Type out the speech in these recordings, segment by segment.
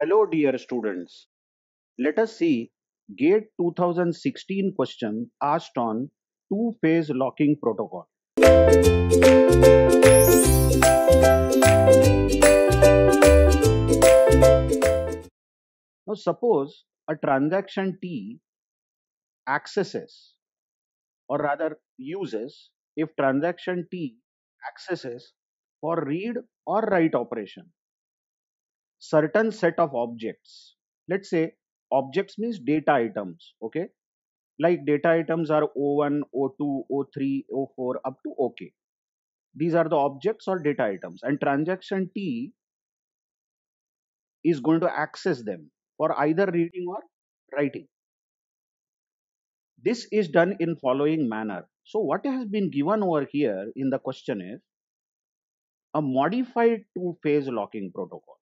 Hello dear students. Let us see GATE 2016 question asked on two-phase locking protocol. Now suppose a transaction T accesses or rather uses if transaction T accesses for read or write operation certain set of objects. Let's say objects means data items, okay? Like data items are O1, O2, O3, O4 up to OK. These are the objects or data items and transaction T is going to access them for either reading or writing. This is done in following manner. So what has been given over here in the question is a modified two-phase locking protocol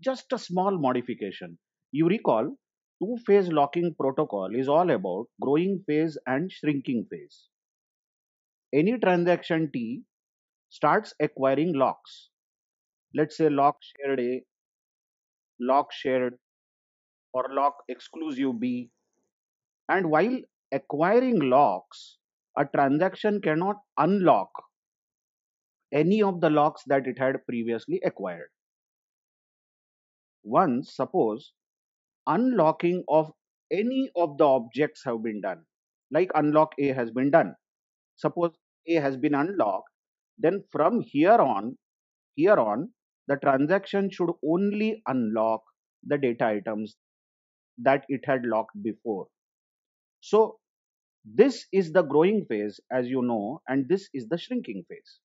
just a small modification. You recall, two-phase locking protocol is all about growing phase and shrinking phase. Any transaction T starts acquiring locks. Let's say lock shared A, lock shared or lock exclusive B. And while acquiring locks, a transaction cannot unlock any of the locks that it had previously acquired. Once, suppose unlocking of any of the objects have been done, like unlock A has been done. Suppose A has been unlocked, then from here on, here on, the transaction should only unlock the data items that it had locked before. So this is the growing phase, as you know, and this is the shrinking phase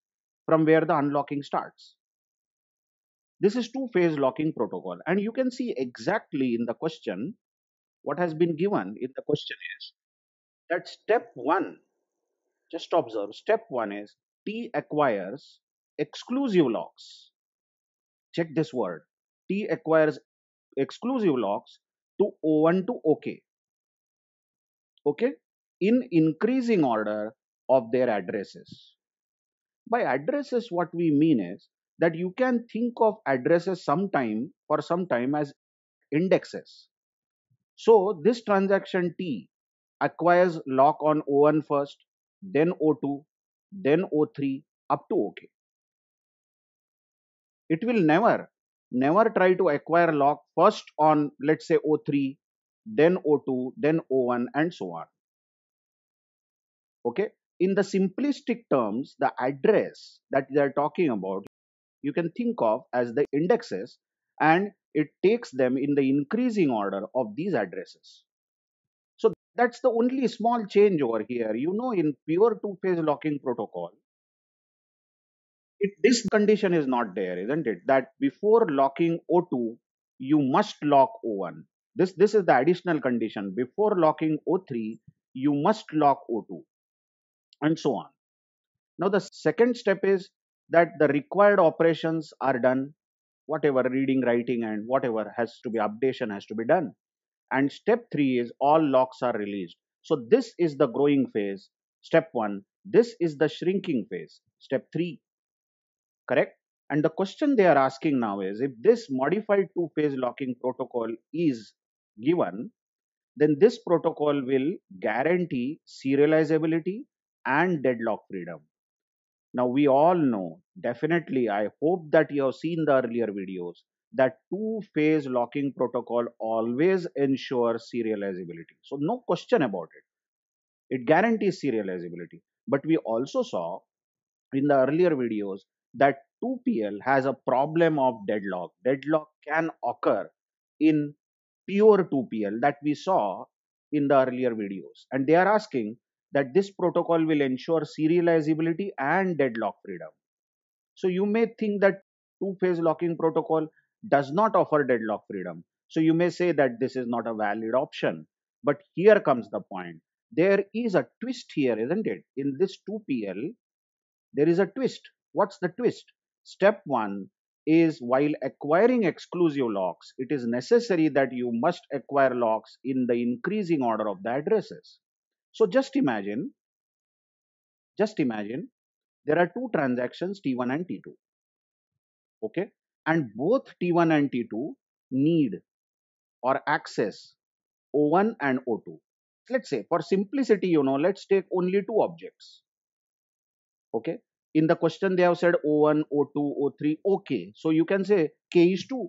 from where the unlocking starts. This is two-phase locking protocol. And you can see exactly in the question what has been given in the question is that step one, just observe, step one is T acquires exclusive locks. Check this word. T acquires exclusive locks to O1 to OK. Okay? In increasing order of their addresses. By addresses, what we mean is that you can think of addresses sometime for some time as indexes. So this transaction T acquires lock on O1 first, then O2, then O3 up to OK. It will never, never try to acquire lock first on let's say O3, then O2, then O1 and so on. Okay. In the simplistic terms, the address that they are talking about you can think of as the indexes and it takes them in the increasing order of these addresses. So that's the only small change over here. You know, in pure two-phase locking protocol, it, this condition is not there, isn't it? That before locking O2, you must lock O1. This, this is the additional condition. Before locking O3, you must lock O2 and so on. Now the second step is that the required operations are done, whatever reading, writing, and whatever has to be updation has to be done. And step three is all locks are released. So this is the growing phase. Step one, this is the shrinking phase. Step three, correct? And the question they are asking now is if this modified two phase locking protocol is given, then this protocol will guarantee serializability and deadlock freedom. Now we all know, definitely, I hope that you have seen the earlier videos, that two-phase locking protocol always ensures serializability. So no question about it. It guarantees serializability. But we also saw in the earlier videos that 2PL has a problem of deadlock. Deadlock can occur in pure 2PL that we saw in the earlier videos. And they are asking that this protocol will ensure serializability and deadlock freedom. So you may think that two-phase locking protocol does not offer deadlock freedom. So you may say that this is not a valid option. But here comes the point. There is a twist here, isn't it? In this 2PL, there is a twist. What's the twist? Step 1 is while acquiring exclusive locks, it is necessary that you must acquire locks in the increasing order of the addresses. So just imagine, just imagine there are two transactions T1 and T2. Okay. And both T1 and T2 need or access O1 and O2. Let's say for simplicity, you know, let's take only two objects. Okay. In the question, they have said O1, O2, O3. Okay. So you can say K is 2.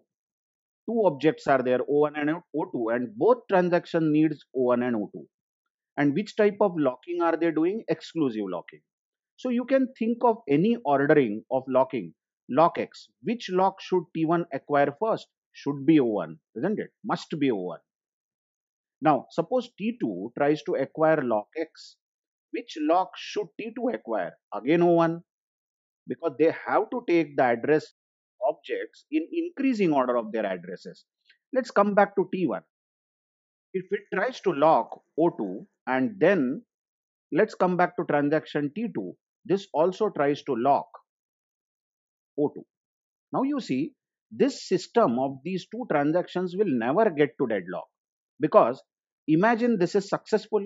Two objects are there, O1 and O2, and both transaction needs O1 and O2 and which type of locking are they doing exclusive locking so you can think of any ordering of locking lock x which lock should t1 acquire first should be o1 isn't it must be o1 now suppose t2 tries to acquire lock x which lock should t2 acquire again o1 because they have to take the address objects in increasing order of their addresses let's come back to t1 if it tries to lock O2 and then let's come back to transaction T2, this also tries to lock O2. Now you see this system of these two transactions will never get to deadlock because imagine this is successful.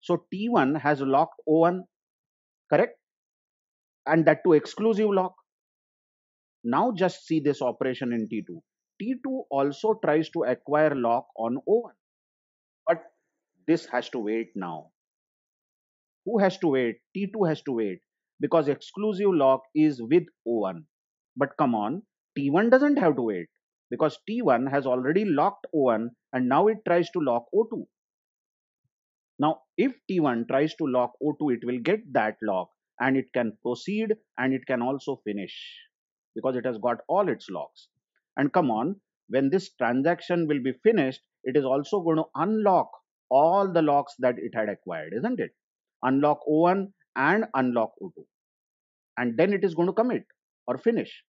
So T1 has locked O1, correct? And that to exclusive lock. Now just see this operation in T2. T2 also tries to acquire lock on O1 this has to wait now. Who has to wait? T2 has to wait because exclusive lock is with O1. But come on, T1 doesn't have to wait because T1 has already locked O1 and now it tries to lock O2. Now, if T1 tries to lock O2, it will get that lock and it can proceed and it can also finish because it has got all its locks. And come on, when this transaction will be finished, it is also going to unlock all the locks that it had acquired, isn't it? Unlock O1 and unlock O2. And then it is going to commit or finish.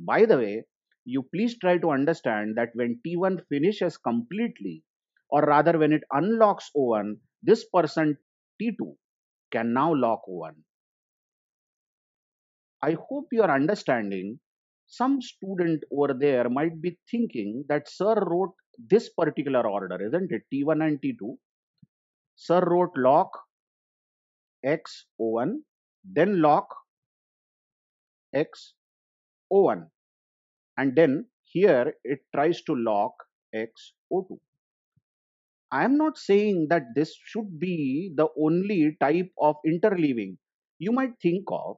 By the way, you please try to understand that when T1 finishes completely, or rather when it unlocks O1, this person T2 can now lock O1. I hope you are understanding. Some student over there might be thinking that sir wrote this particular order, isn't it? T1 and T2. Sir wrote lock x O1, then lock x O1. And then here it tries to lock x O2. I am not saying that this should be the only type of interleaving. You might think of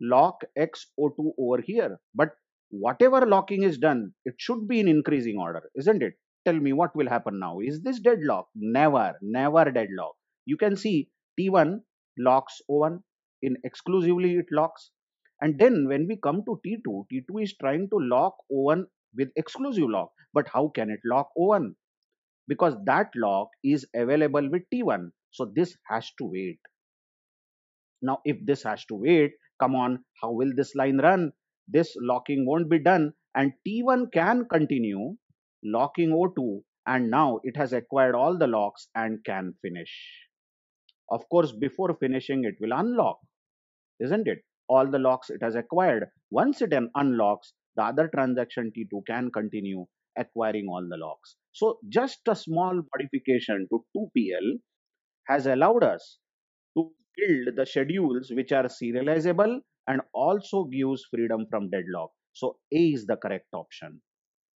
lock x O2 over here, but whatever locking is done, it should be in increasing order, isn't it? tell me what will happen now is this deadlock never never deadlock you can see t1 locks o1 in exclusively it locks and then when we come to t2 t2 is trying to lock o1 with exclusive lock but how can it lock o1 because that lock is available with t1 so this has to wait now if this has to wait come on how will this line run this locking won't be done and t1 can continue locking O2 and now it has acquired all the locks and can finish. Of course, before finishing, it will unlock, isn't it? All the locks it has acquired. Once it unlocks, the other transaction T2 can continue acquiring all the locks. So just a small modification to 2PL has allowed us to build the schedules which are serializable and also gives freedom from deadlock. So A is the correct option.